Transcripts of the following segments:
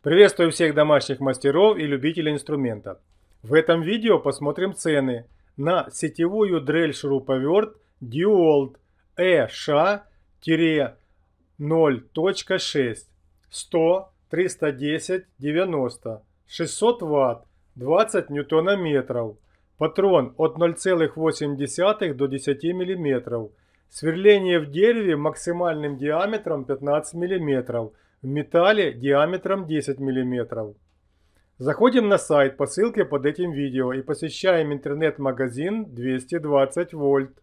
Приветствую всех домашних мастеров и любителей инструмента. В этом видео посмотрим цены на сетевую дрель-шуруповерт Duold ESHA-0.6 100 310 90 600 Вт 20 ньютонометров Патрон от 0,8 до 10 мм. Сверление в дереве максимальным диаметром 15 мм в металле диаметром 10 мм. Заходим на сайт по ссылке под этим видео и посещаем интернет-магазин 220 вольт.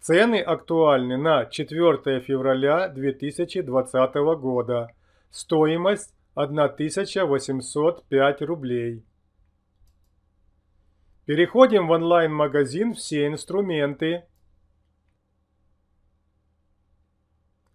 Цены актуальны на 4 февраля 2020 года. Стоимость 1805 рублей. Переходим в онлайн-магазин «Все инструменты»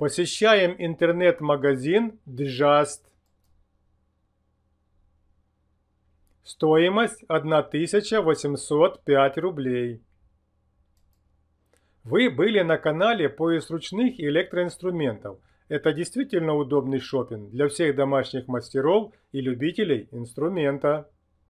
Посещаем интернет-магазин Джаст. Стоимость 1805 рублей. Вы были на канале «Поиск ручных электроинструментов». Это действительно удобный шопинг для всех домашних мастеров и любителей инструмента.